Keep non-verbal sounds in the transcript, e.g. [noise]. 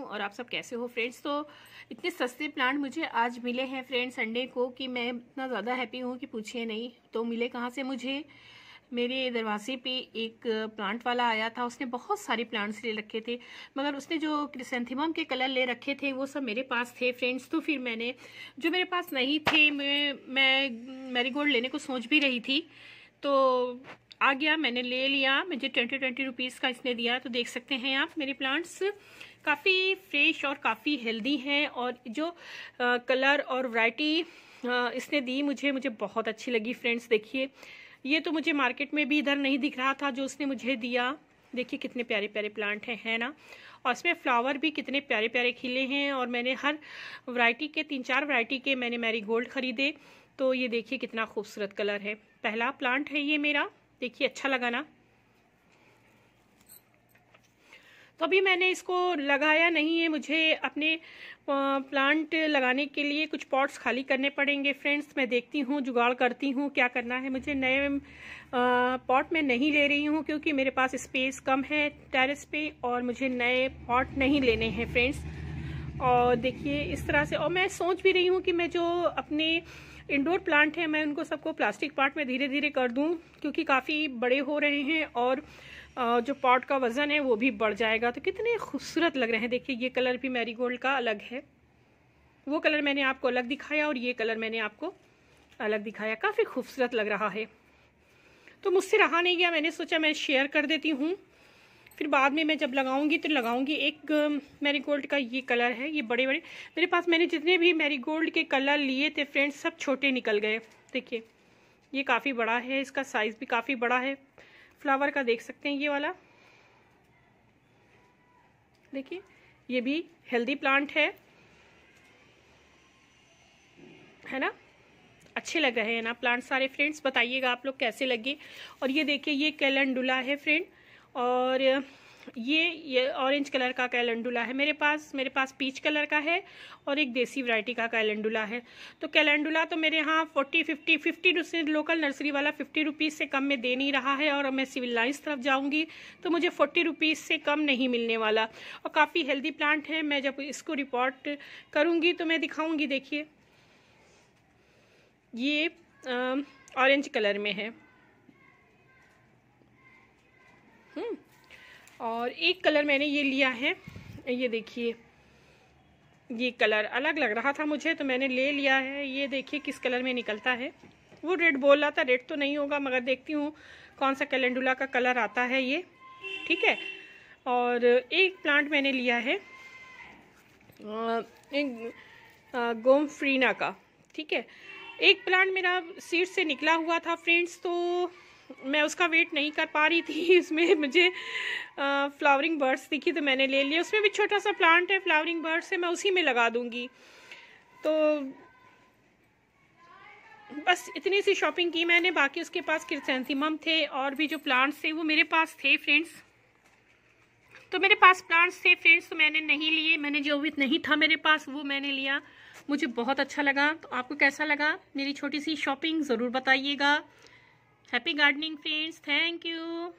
हूँ और आप सब कैसे हो फ्रेंड्स तो इतने सस्ते प्लांट मुझे आज मिले हैं फ्रेंड्स संडे को कि मैं इतना ज़्यादा हैप्पी हूँ कि पूछिए नहीं तो मिले कहाँ से मुझे मेरे दरवाजे पे एक प्लांट वाला आया था उसने बहुत सारे प्लांट्स ले रखे थे मगर उसने जो क्रिसेंथिमम के कलर ले रखे थे वो सब मेरे पास थे फ्रेंड्स तो फिर मैंने जो मेरे पास नहीं थे मैं मैं मेरीगोल्ड लेने को सोच भी रही थी तो आ गया मैंने ले लिया मुझे ट्वेंटी ट्वेंटी रुपीज़ का इसने दिया तो देख सकते हैं आप मेरे प्लांट्स काफ़ी फ्रेश और काफ़ी हेल्दी हैं और जो आ, कलर और वैरायटी इसने दी मुझे मुझे बहुत अच्छी लगी फ्रेंड्स देखिए ये तो मुझे मार्केट में भी इधर नहीं दिख रहा था जो उसने मुझे दिया देखिए कितने प्यारे प्यारे प्लांट हैं है ना और इसमें फ्लावर भी कितने प्यारे प्यारे खिले हैं और मैंने हर वराइटी के तीन चार वरायटी के मैंने मैरी गोल्ड खरीदे तो ये देखिए कितना खूबसूरत कलर है पहला प्लांट है ये मेरा देखिए अच्छा लगा ना तो अभी मैंने इसको लगाया नहीं है मुझे अपने प्लांट लगाने के लिए कुछ पॉट्स खाली करने पड़ेंगे फ्रेंड्स मैं देखती हूँ जुगाड़ करती हूँ क्या करना है मुझे नए पॉट में नहीं ले रही हूँ क्योंकि मेरे पास स्पेस कम है टेरेस पे और मुझे नए पॉट नहीं लेने हैं फ्रेंड्स और देखिए इस तरह से और मैं सोच भी रही हूँ कि मैं जो अपने इंडोर प्लांट हैं मैं उनको सबको प्लास्टिक पार्ट में धीरे धीरे कर दूँ क्योंकि काफ़ी बड़े हो रहे हैं और जो पॉट का वज़न है वो भी बढ़ जाएगा तो कितने खूबसूरत लग रहे हैं देखिए ये कलर भी मैरीगोल्ड का अलग है वो कलर मैंने आपको अलग दिखाया और ये कलर मैंने आपको अलग दिखाया काफ़ी खूबसूरत लग रहा है तो मुझसे रहा नहीं गया मैंने सोचा मैं शेयर कर देती हूँ फिर बाद में मैं जब लगाऊंगी तो लगाऊंगी एक मैरी गोल्ड का ये कलर है ये बड़े बड़े मेरे पास मैंने जितने भी मैरी गोल्ड के कलर लिए थे फ्रेंड्स सब छोटे निकल गए देखिए ये काफ़ी बड़ा है इसका साइज़ भी काफ़ी बड़ा है फ्लावर का देख सकते हैं ये वाला देखिए ये भी हेल्दी प्लांट है है ना अच्छे लग रहे हैं ना प्लांट सारे फ्रेंड्स बताइएगा आप लोग कैसे लगे और ये देखिए ये कैलेंडुला है फ्रेंड और ये ये ऑरेंज कलर का कैलेंडुला है मेरे पास मेरे पास पीच कलर का है और एक देसी वैरायटी का कैलेंडुला है तो कैलेंडुला तो मेरे यहाँ forty fifty fifty rupees local nursery वाला फिफ्टी रुपीज़ से कम में दे नहीं रहा है और मैं सिविल लाइन्स तरफ जाऊँगी तो मुझे फोर्टी रुपीज़ से कम नहीं मिलने वाला और काफ़ी हेल्दी प्लांट है मैं जब इसको रिपोर्ट करूँगी तो मैं दिखाऊँगी देखिए ये ऑरेंज कलर में है हम्म। और एक कलर मैंने ये लिया है ये देखिए ये कलर अलग लग रहा था मुझे तो मैंने ले लिया है ये देखिए किस कलर में निकलता है वो रेड बोल रहा था रेड तो नहीं होगा मगर देखती हूँ कौन सा कैलेंडुला का कलर आता है ये ठीक है और एक प्लांट मैंने लिया है गोमफ्रीना का ठीक है एक प्लांट मेरा सीड से निकला हुआ था फ्रेंड्स तो मैं उसका वेट नहीं कर पा रही थी [laughs] उसमें मुझे आ, फ्लावरिंग बर्ड्स दिखी तो मैंने ले लिया उसमें भी छोटा सा प्लांट है फ्लावरिंग बर्ड्स है मैं उसी में लगा दूंगी तो बस इतनी सी शॉपिंग की मैंने बाकी उसके पास क्रिसेंसीम थे और भी जो प्लांट्स थे वो मेरे पास थे फ्रेंड्स तो मेरे पास प्लांट्स थे फ्रेंड्स तो मैंने नहीं लिए मैंने जो भी नहीं था मेरे पास वो मैंने लिया मुझे बहुत अच्छा लगा तो आपको कैसा लगा मेरी छोटी सी शॉपिंग ज़रूर बताइएगा happy gardening friends thank you